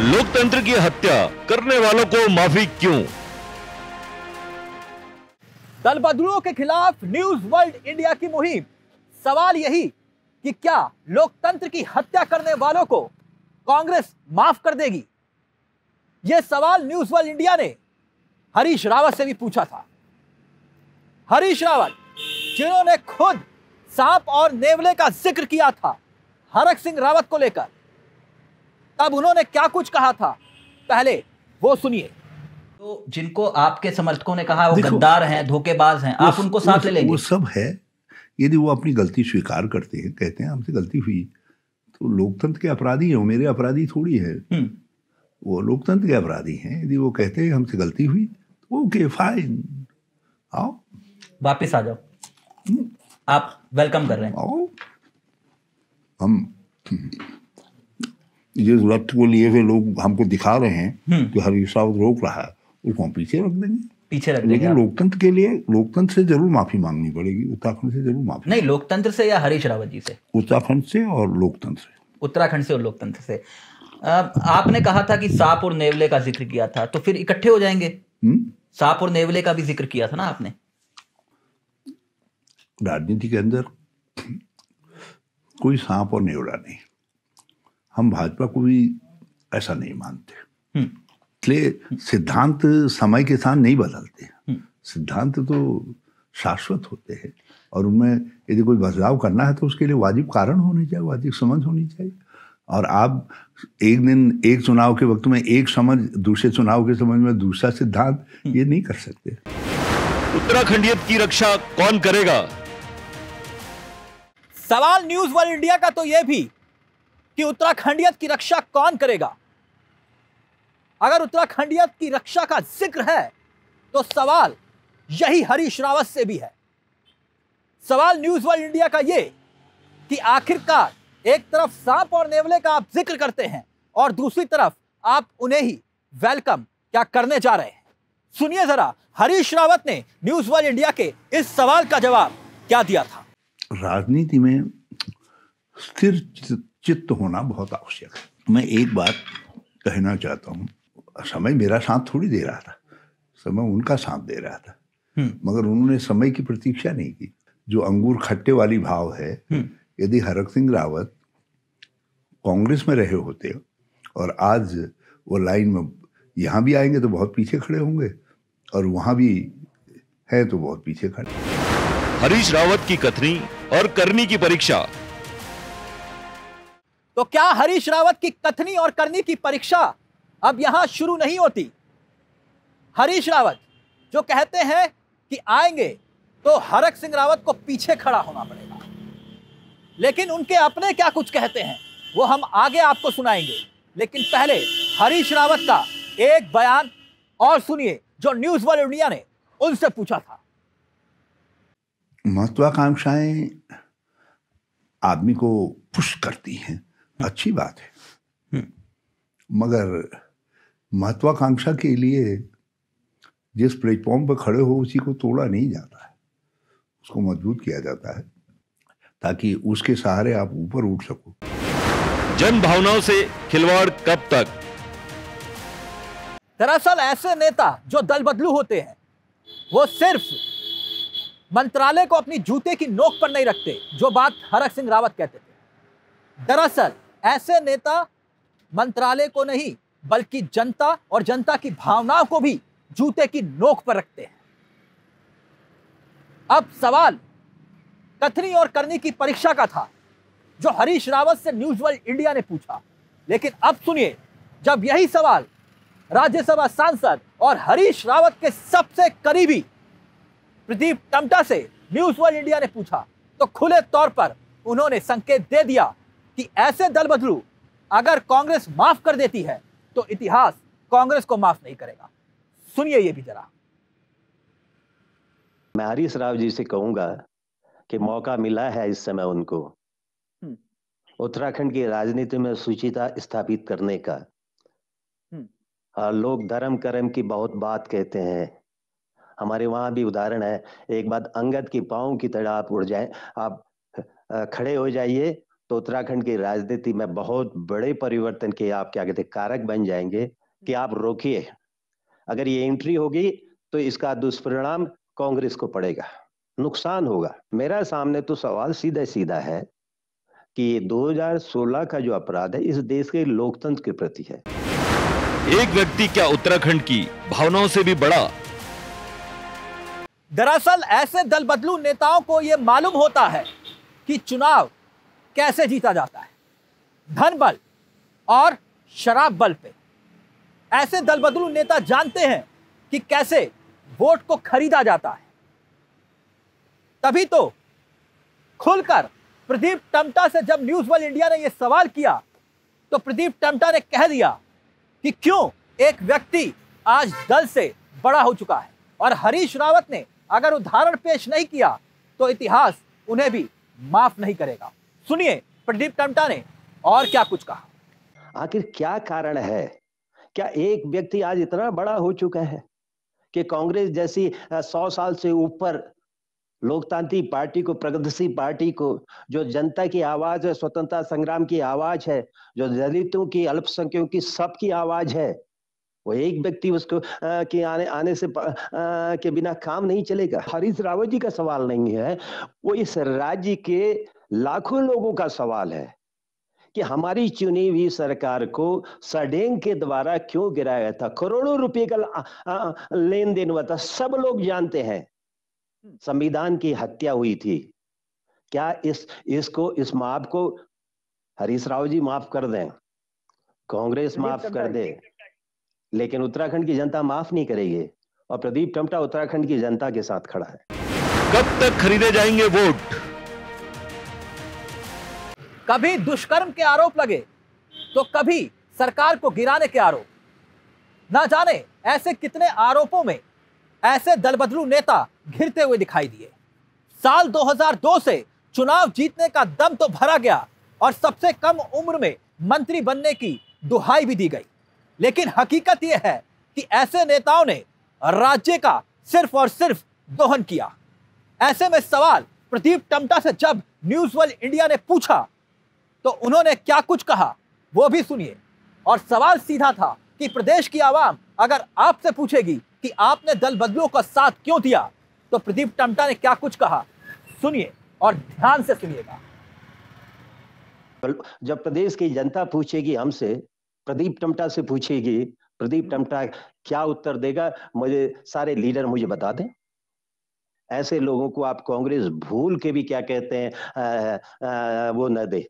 लोकतंत्र की हत्या करने वालों को माफी क्यों बदलुओं के खिलाफ न्यूज वर्ल्ड इंडिया की मुहिम सवाल यही कि क्या लोकतंत्र की हत्या करने वालों को कांग्रेस माफ कर देगी यह सवाल न्यूज वर्ल्ड इंडिया ने हरीश रावत से भी पूछा था हरीश रावत जिन्होंने खुद सांप और नेवले का जिक्र किया था हरक सिंह रावत को लेकर तब उन्होंने क्या कुछ कहा था पहले वो सुनिए तो जिनको आपके समर्थकों ने कहा वो गद्दार हैं धोखेबाज हैं आप उनको साथ ले लेंगे वो सब है यदि वो अपनी गलती स्वीकार करते हैं कहते हैं हमसे गलती हुई तो लोकतंत्र के अपराधी हैं मेरे अपराधी थोड़ी है हम्म। वो लोकतंत्र के अपराधी हैं यदि वो कहते हैं हमसे गलती हुई तो ओके फाइन आओ वापस आ जाओ हम्म। आप वेलकम कर रहे हैं आओ हम ये रथ को लिए हुए लोग हमको दिखा रहे हैं हम्म। कि हरीश रावत रोक रहा है उसको हम पीछे रख देंगे पीछे रख लेकिन लोकतंत्र के लिए लोकतंत्र से जरूर माफी मांगनी पड़ेगी उत्तराखंड से जरूर माफी नहीं लोकतंत्र से या हरीश रावत जी से उत्तराखंड से और लोकतंत्र से उत्तराखंड से और लोकतंत्र से आपने कहा था कि साप और नेवले का जिक्र किया था तो फिर इकट्ठे हो जाएंगे हम्म? साप और नेवले का भी जिक्र किया था ना आपने राजनीति के अंदर कोई सांप और नेवला नहीं हम भाजपा को भी ऐसा नहीं मानते हम्म। इसलिए सिद्धांत समय के साथ नहीं बदलते हम्म। सिद्धांत तो शाश्वत होते हैं और उनमें यदि कोई बदलाव करना है तो उसके लिए वाजिब कारण होने चाहिए वाजिब समझ होनी चाहिए और आप एक दिन एक चुनाव के वक्त में एक समझ दूसरे चुनाव के समझ में दूसरा सिद्धांत हम्म। ये नहीं कर सकते उत्तराखंडियत की रक्षा कौन करेगा सवाल न्यूज वर्ल्ड इंडिया का तो यह भी कि उत्तराखंडियत की रक्षा कौन करेगा अगर उत्तराखंडियत की रक्षा का जिक्र है तो सवाल यही हरीश रावत से भी है सवाल न्यूज वर्ल्ड इंडिया का ये कि आखिरकार एक तरफ सांप और नेवले का आप जिक्र करते हैं और दूसरी तरफ आप उन्हें ही वेलकम क्या करने जा रहे हैं सुनिए जरा हरीश रावत ने न्यूज वर्ल्ड इंडिया के इस सवाल का जवाब क्या दिया था राजनीति में स्थिर चित्त होना बहुत आवश्यक है तो मैं एक बात कहना चाहता हूँ समय मेरा साथ थोड़ी दे रहा था समय उनका साथ दे रहा था हम्म। मगर उन्होंने समय की प्रतीक्षा नहीं की जो अंगूर खट्टे वाली भाव है हम्म। यदि हरक सिंह रावत कांग्रेस में रहे होते और आज वो लाइन में यहाँ भी आएंगे तो बहुत पीछे खड़े होंगे और वहाँ भी है तो बहुत पीछे खड़े हरीश रावत की कथनी और करनी की परीक्षा तो क्या हरीश रावत की कथनी और करनी की परीक्षा अब यहां शुरू नहीं होती हरीश रावत जो कहते हैं कि आएंगे तो हरक सिंह रावत को पीछे खड़ा होना पड़ेगा लेकिन उनके अपने क्या कुछ कहते हैं वो हम आगे आपको सुनाएंगे लेकिन पहले हरीश रावत का एक बयान और सुनिए जो न्यूज वर्ल्ड इंडिया ने उनसे पूछा था महत्वाकांक्षाएं आदमी को पुश करती हैं अच्छी बात है हम्म। मगर महत्वाकांक्षा के लिए जिस प्लेटफॉर्म पर खड़े हो उसी को तोड़ा नहीं जाता है उसको मजबूत किया जाता है ताकि उसके सहारे आप ऊपर उठ सको जन भावनाओं से खिलवाड़ कब तक दरअसल ऐसे नेता जो दल बदलू होते हैं वो सिर्फ मंत्रालय को अपनी जूते की नोक पर नहीं रखते जो बात हरक सिंह रावत कहते थे दरअसल ऐसे नेता मंत्रालय को नहीं बल्कि जनता और जनता की भावनाओं को भी जूते की नोक पर रखते हैं अब सवाल कथनी और करनी की परीक्षा का था जो हरीश रावत से न्यूज वर्ल्ड इंडिया ने पूछा लेकिन अब सुनिए जब यही सवाल राज्यसभा सांसद और हरीश रावत के सबसे करीबी प्रदीप टमटा से न्यूज वर्ल्ड इंडिया ने पूछा तो खुले तौर पर उन्होंने संकेत दे दिया कि ऐसे दल बदलू अगर कांग्रेस माफ कर देती है तो इतिहास कांग्रेस को माफ नहीं करेगा सुनिए ये भी जरा मैं हरीश राव जी से कहूंगा कि मौका मिला है इस समय उनको हम्म। उत्तराखंड की राजनीति में सुचिता स्थापित करने का और हम्म। हाँ, लोग धर्म कर्म की बहुत बात कहते हैं हमारे वहां भी उदाहरण है एक बात अंगद की पाओ की तरह आप उड़ जाए आप खड़े हो जाइए तो उत्तराखंड की राजनीति में बहुत बड़े परिवर्तन के आप क्या कहते कारक बन जाएंगे कि आप रोकिए अगर ये एंट्री होगी तो इसका दुष्परिणाम कांग्रेस को पड़ेगा नुकसान होगा मेरा सामने तो सवाल सीधा सीधा है कि ये 2016 का जो अपराध है इस देश के लोकतंत्र के प्रति है एक व्यक्ति क्या उत्तराखंड की भावनाओं से भी बड़ा दरअसल ऐसे दल बदलू नेताओं को यह मालूम होता है कि चुनाव कैसे जीता जाता है धन बल और शराब बल पे ऐसे दलबदलू नेता जानते हैं कि कैसे वोट को खरीदा जाता है तभी तो खुलकर प्रदीप टमटा से जब न्यूज वर्ल्ड इंडिया ने यह सवाल किया तो प्रदीप टमटा ने कह दिया कि क्यों एक व्यक्ति आज दल से बड़ा हो चुका है और हरीश रावत ने अगर उदाहरण पेश नहीं किया तो इतिहास उन्हें भी माफ नहीं करेगा सुनिए प्रदीप टमटा ने और क्या कुछ कहा आखिर क्या कारण है क्या एक व्यक्ति आज इतना बड़ा हो चुका है कि कांग्रेस जैसी सौ साल से ऊपर लोकतांत्रिक पार्टी को प्रगतिशील पार्टी को जो जनता की आवाज है स्वतंत्रता संग्राम की आवाज है जो दलितों की अल्पसंख्यकों की सबकी आवाज है वो एक व्यक्ति उसको आ, के आने आने से आ, के बिना काम नहीं चलेगा हरीश रावत जी का सवाल नहीं है वो इस राज्य के लाखों लोगों का सवाल है कि हमारी चुनी हुई सरकार को सडेंग के द्वारा क्यों गिराया गया था करोड़ों रुपए का लेन देन हुआ था सब लोग जानते हैं संविधान की हत्या हुई थी क्या इस इसको इस माप को हरीश राव जी माफ कर दें कांग्रेस माफ कर दे लेकिन उत्तराखंड की जनता माफ नहीं करेगी और प्रदीप टमटा उत्तराखंड की जनता के साथ खड़ा है कब तक खरीदे जाएंगे वोट कभी दुष्कर्म के आरोप लगे तो कभी सरकार को गिराने के आरोप ना जाने ऐसे कितने आरोपों में ऐसे दलबदलू नेता घिरते हुए दिखाई दिए साल 2002 से चुनाव जीतने का दम तो भरा गया और सबसे कम उम्र में मंत्री बनने की दुहाई भी दी गई लेकिन हकीकत यह है कि ऐसे नेताओं ने राज्य का सिर्फ और सिर्फ दोहन किया ऐसे में सवाल प्रदीप टमटा से जब न्यूज वर्ल्ड इंडिया ने पूछा तो उन्होंने क्या कुछ कहा वो भी सुनिए और सवाल सीधा था कि प्रदेश की आवाम अगर आपसे पूछेगी कि आपने दल बदलों का साथ क्यों दिया तो प्रदीप टमटा ने क्या कुछ कहा सुनिए और ध्यान से सुनिएगा जब प्रदेश की जनता पूछेगी हमसे प्रदीप टमटा से पूछेगी प्रदीप टमटा क्या उत्तर देगा मुझे सारे लीडर मुझे बता दें ऐसे लोगों को आप कांग्रेस भूल के भी क्या कहते हैं आ, आ, वो न दे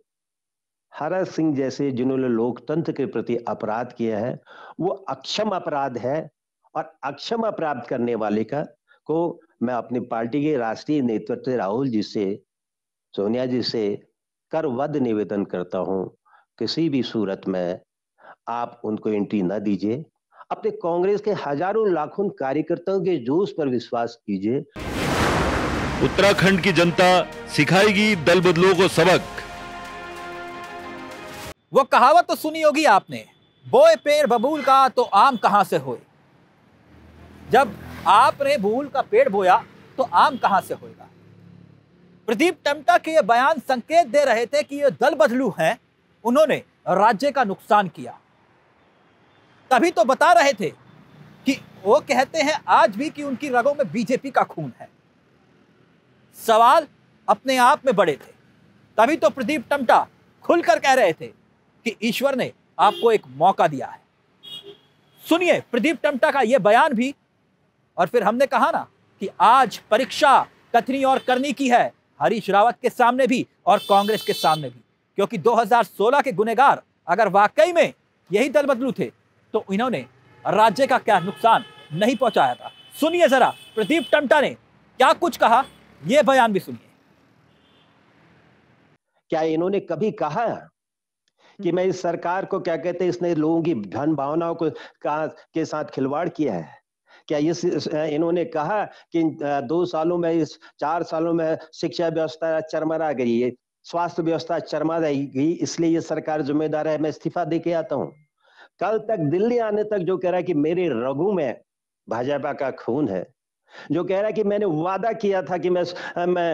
हरा सिंह जैसे जिन्होंने लोकतंत्र के प्रति अपराध किया है वो अक्षम अपराध है और अक्षम अपराध करने वाले का को मैं अपनी पार्टी के राष्ट्रीय नेतृत्व राहुल जी से सोनिया जी से करवद निवेदन करता हूं किसी भी सूरत में आप उनको एंट्री न दीजिए अपने कांग्रेस के हजारों लाखों कार्यकर्ताओं के जोश पर विश्वास कीजिए उत्तराखंड की जनता सिखाएगी दल बदलों को सबक वो कहावत तो सुनी होगी आपने बोए पेड़ बबूल का तो आम कहाँ से होए जब आपने बबूल का पेड़ बोया तो आम कहाँ से होएगा प्रदीप टमटा के ये बयान संकेत दे रहे थे कि ये दल बदलू हैं उन्होंने राज्य का नुकसान किया तभी तो बता रहे थे कि वो कहते हैं आज भी कि उनकी रगों में बीजेपी का खून है सवाल अपने आप में बड़े थे तभी तो प्रदीप टमटा खुलकर कह रहे थे कि ईश्वर ने आपको एक मौका दिया है सुनिए प्रदीप टमटा का यह बयान भी और फिर हमने कहा ना कि आज परीक्षा कथनी और करनी की है हरीश रावत के सामने भी और कांग्रेस के सामने भी क्योंकि 2016 के गुनेगार अगर वाकई में यही दल बदलू थे तो इन्होंने राज्य का क्या नुकसान नहीं पहुंचाया था सुनिए जरा प्रदीप टमटा ने क्या कुछ कहा यह बयान भी सुनिए क्या इन्होंने कभी कहा कि मैं इस सरकार को क्या कहते हैं इसने लोगों की धन भावनाओं को का के साथ खिलवाड़ किया है क्या इस इन्होंने कहा कि दो सालों में इस चार सालों में शिक्षा व्यवस्था चरमरा गई है स्वास्थ्य व्यवस्था चरमा गई इसलिए ये सरकार जिम्मेदार है मैं इस्तीफा दे के आता हूँ कल तक दिल्ली आने तक जो कह रहा है कि मेरे रघु में भाजपा का खून है जो कह रहा है कि मैंने वादा किया था कि मैं मैं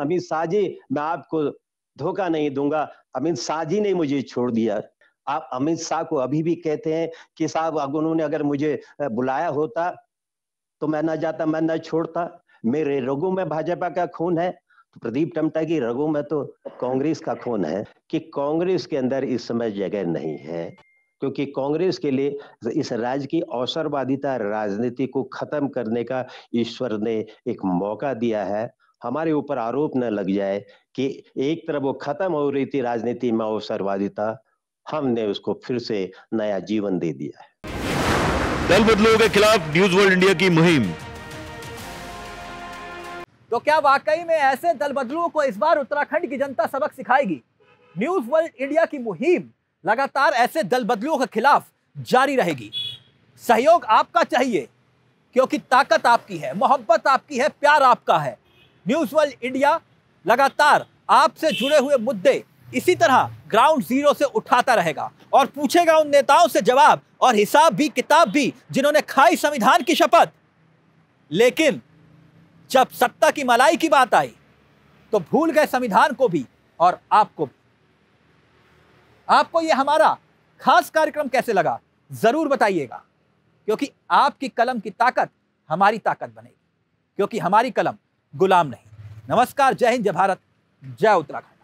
अमित शाह जी मैं आपको धोखा नहीं दूंगा अमित शाह जी ने मुझे छोड़ दिया आप अमित शाह को अभी भी कहते हैं कि साहब उन्होंने अगर मुझे बुलाया होता तो मैं ना जाता मैं ना छोड़ता मेरे रगों में भाजपा का खून है तो प्रदीप टमटा की रगों में तो कांग्रेस का खून है कि कांग्रेस के अंदर इस समय जगह नहीं है क्योंकि कांग्रेस के लिए इस राज्य की अवसरवादिता राजनीति को खत्म करने का ईश्वर ने एक मौका दिया है हमारे ऊपर आरोप न लग जाए कि एक तरफ वो खत्म हो रही थी राजनीति में अवसरवादिता हमने उसको फिर से नया जीवन दे दिया है दल बदलू के खिलाफ न्यूज वर्ल्ड इंडिया की मुहिम तो क्या वाकई में ऐसे दल बदलुओं को इस बार उत्तराखंड की जनता सबक सिखाएगी न्यूज वर्ल्ड इंडिया की मुहिम लगातार ऐसे दल बदलुओं के खिलाफ जारी रहेगी सहयोग आपका चाहिए क्योंकि ताकत आपकी है मोहब्बत आपकी है प्यार आपका है न्यूज वर्ल्ड इंडिया लगातार आपसे जुड़े हुए मुद्दे इसी तरह ग्राउंड जीरो से उठाता रहेगा और पूछेगा उन नेताओं से जवाब और हिसाब भी किताब भी जिन्होंने खाई संविधान की शपथ लेकिन जब सत्ता की मलाई की बात आई तो भूल गए संविधान को भी और आपको भी आपको यह हमारा खास कार्यक्रम कैसे लगा ज़रूर बताइएगा क्योंकि आपकी कलम की ताकत हमारी ताकत बनेगी क्योंकि हमारी कलम गुलाम नहीं नमस्कार जय हिंद जय भारत जय उत्तराखंड